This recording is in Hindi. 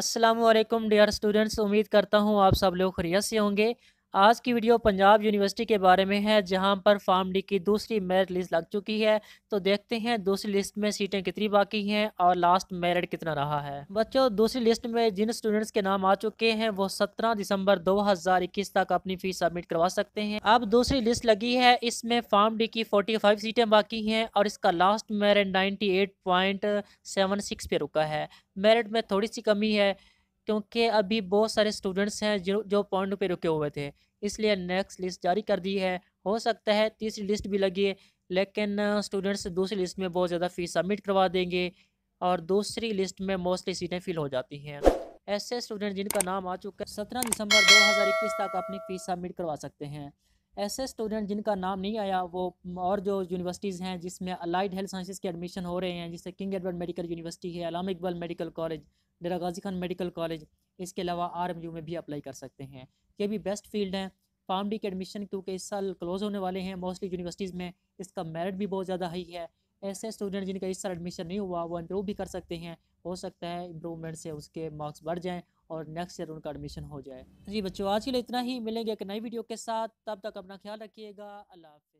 असलम डियर स्टूडेंट्स उम्मीद करता हूँ आप सब लोग खरियत से होंगे आज की वीडियो पंजाब यूनिवर्सिटी के बारे में है जहां पर फार्म डी की दूसरी मेरिट लिस्ट लग चुकी है तो देखते हैं दूसरी लिस्ट में सीटें कितनी बाकी हैं और लास्ट मेरिट कितना रहा है बच्चों दूसरी लिस्ट में जिन स्टूडेंट्स के नाम आ चुके हैं वो सत्रह दिसंबर दो तक अपनी फीस सबमिट करवा सकते हैं अब दूसरी लिस्ट लगी है इसमें फार्म डी की फोर्टी सीटें बाकी हैं और इसका लास्ट मेरिट नाइन्टी पे रुका है मेरिट में थोड़ी सी कमी है क्योंकि अभी बहुत सारे स्टूडेंट्स हैं जो जो पॉइंट पे रुके हुए थे इसलिए नेक्स्ट लिस्ट जारी कर दी है हो सकता है तीसरी लिस्ट भी लगी लेकिन स्टूडेंट्स दूसरी लिस्ट में बहुत ज़्यादा फ़ीस सबमिट करवा देंगे और दूसरी लिस्ट में मोस्टली सीटें फिल हो जाती हैं ऐसे स्टूडेंट जिनका नाम आ चुका है सत्रह दिसंबर दो तक अपनी फ़ीस सबमिट करवा सकते हैं ऐसे स्टूडेंट जिनका नाम नहीं आया वो और जो यूनिवर्सिटीज़ हैं जिसमें अलाइड हेल्थ साइंसेज के एडमिशन हो रहे हैं जैसे किंग एडवर्ड मेडिकल यूनिवर्सिटी है Allama Iqbal Medical College Dera Ghazi Khan Medical College इसके अलावा आर में भी अप्लाई कर सकते हैं ये भी बेस्ट फील्ड हैं फार्म डी के एडमिशन क्योंकि इस साल क्लोज होने वाले हैं मोस्टली यूनिवर्सिटीज़ में इसका मेरिट भी बहुत ज़्यादा हाई है ऐसे स्टूडेंट जिनका इस साल एडमिशन नहीं हुआ वो इम्प्रूव भी कर सकते हैं हो सकता है इम्प्रूवमेंट से उसके मार्क्स बढ़ जाएँ और नेक्स्ट ईयर उनका एडमिशन हो जाए तो जी बच्चों आज के लिए इतना ही मिलेंगे एक नई वीडियो के साथ तब तक अपना ख्याल रखिएगा अल्लाह